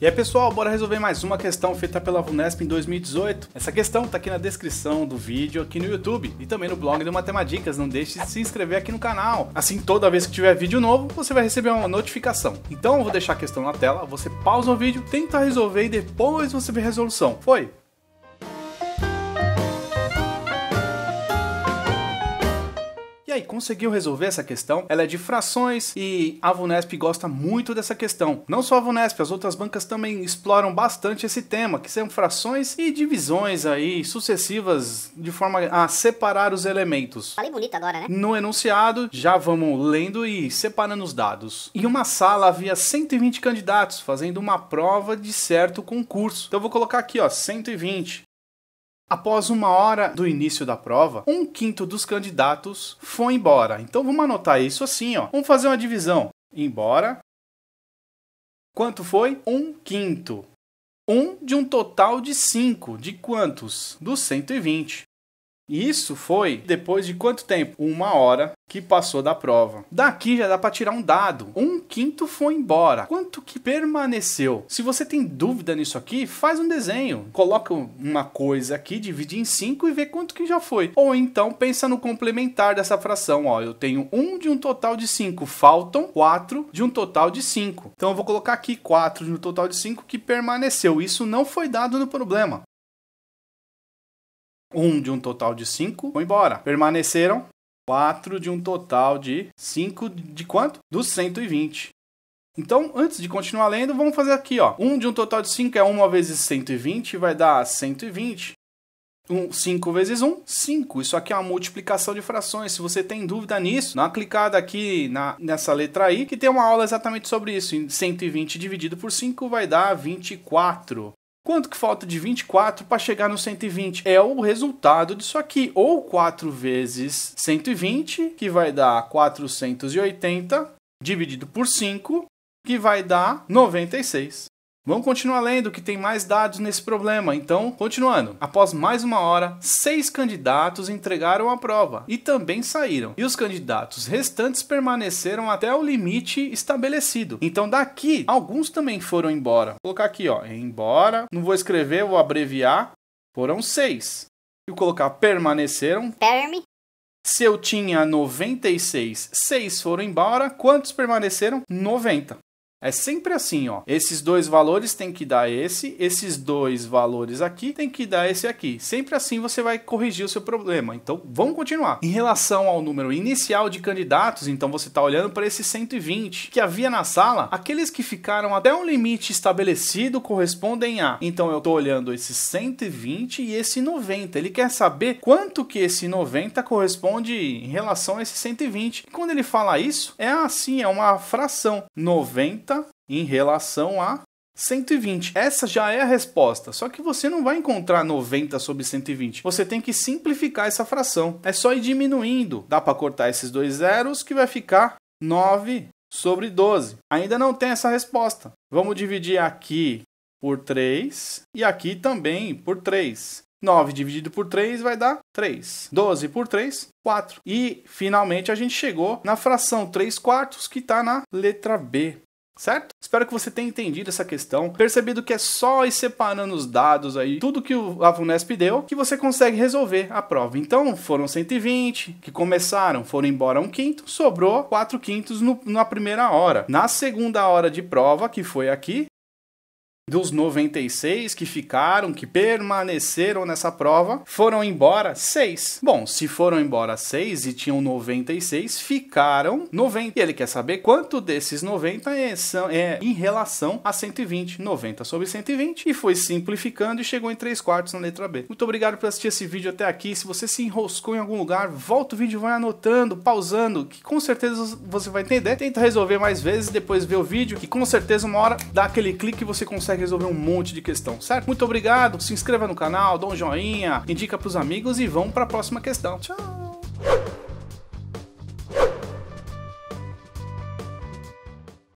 E aí pessoal, bora resolver mais uma questão feita pela Vunesp em 2018. Essa questão tá aqui na descrição do vídeo, aqui no YouTube e também no blog do Matemadicas. Não deixe de se inscrever aqui no canal. Assim, toda vez que tiver vídeo novo, você vai receber uma notificação. Então eu vou deixar a questão na tela, você pausa o vídeo, tenta resolver e depois você vê a resolução. Foi? E aí, conseguiu resolver essa questão? Ela é de frações e a Vunesp gosta muito dessa questão. Não só a Vunesp, as outras bancas também exploram bastante esse tema, que são frações e divisões aí sucessivas de forma a separar os elementos. Falei bonito agora, né? No enunciado, já vamos lendo e separando os dados. Em uma sala havia 120 candidatos fazendo uma prova de certo concurso. Então eu vou colocar aqui, ó, 120. Após uma hora do início da prova, um quinto dos candidatos foi embora. Então vamos anotar isso assim, ó. Vamos fazer uma divisão. Embora. Quanto foi? Um quinto. Um de um total de cinco. De quantos? Dos 120 isso foi depois de quanto tempo? Uma hora que passou da prova. Daqui já dá para tirar um dado. Um quinto foi embora. Quanto que permaneceu? Se você tem dúvida nisso aqui, faz um desenho. Coloca uma coisa aqui, divide em cinco e vê quanto que já foi. Ou então pensa no complementar dessa fração. Ó, eu tenho um de um total de cinco, faltam quatro de um total de cinco. Então eu vou colocar aqui quatro de um total de cinco que permaneceu. Isso não foi dado no problema um de um total de cinco foi embora. Permaneceram quatro de um total de cinco de quanto? Dos 120. Então, antes de continuar lendo, vamos fazer aqui, ó. um de um total de 5 é 1 vezes 120, vai dar 120. 5 um, vezes 1, um, 5. Isso aqui é uma multiplicação de frações. Se você tem dúvida nisso, dá uma clicada aqui na, nessa letra I, que tem uma aula exatamente sobre isso. 120 dividido por 5 vai dar 24. Quanto que falta de 24 para chegar no 120? É o resultado disso aqui. Ou 4 vezes 120, que vai dar 480, dividido por 5, que vai dar 96. Vamos continuar lendo que tem mais dados nesse problema. Então, continuando. Após mais uma hora, seis candidatos entregaram a prova e também saíram. E os candidatos restantes permaneceram até o limite estabelecido. Então, daqui, alguns também foram embora. Vou colocar aqui, ó, embora. Não vou escrever, vou abreviar. Foram seis. E colocar permaneceram. Perme. Se eu tinha 96, 6 foram embora. Quantos permaneceram? 90. É sempre assim, ó. Esses dois valores tem que dar esse, esses dois valores aqui tem que dar esse aqui. Sempre assim você vai corrigir o seu problema. Então, vamos continuar. Em relação ao número inicial de candidatos, então você está olhando para esse 120 que havia na sala, aqueles que ficaram até um limite estabelecido correspondem a. Então eu estou olhando esse 120 e esse 90. Ele quer saber quanto que esse 90 corresponde em relação a esse 120. E quando ele fala isso, é assim, é uma fração. 90 em relação a 120. Essa já é a resposta, só que você não vai encontrar 90 sobre 120. Você tem que simplificar essa fração. É só ir diminuindo. Dá para cortar esses dois zeros que vai ficar 9 sobre 12. Ainda não tem essa resposta. Vamos dividir aqui por 3 e aqui também por 3. 9 dividido por 3 vai dar 3. 12 por 3, 4. E finalmente a gente chegou na fração 3 quartos que está na letra B. Certo? Espero que você tenha entendido essa questão, percebido que é só ir separando os dados aí, tudo que a VUNESP deu, que você consegue resolver a prova. Então, foram 120 que começaram, foram embora um quinto, sobrou 4 quintos no, na primeira hora. Na segunda hora de prova, que foi aqui, dos 96 que ficaram, que permaneceram nessa prova, foram embora 6. Bom, se foram embora 6 e tinham 96, ficaram 90. E ele quer saber quanto desses 90 é, são, é em relação a 120. 90 sobre 120. E foi simplificando e chegou em 3 quartos na letra B. Muito obrigado por assistir esse vídeo até aqui. Se você se enroscou em algum lugar, volta o vídeo vai anotando, pausando, que com certeza você vai entender. Tenta resolver mais vezes, depois ver o vídeo, que com certeza uma hora dá aquele clique que você consegue consegue resolver um monte de questão, certo? Muito obrigado, se inscreva no canal, dá um joinha, indica pros amigos e vamos para a próxima questão. Tchau!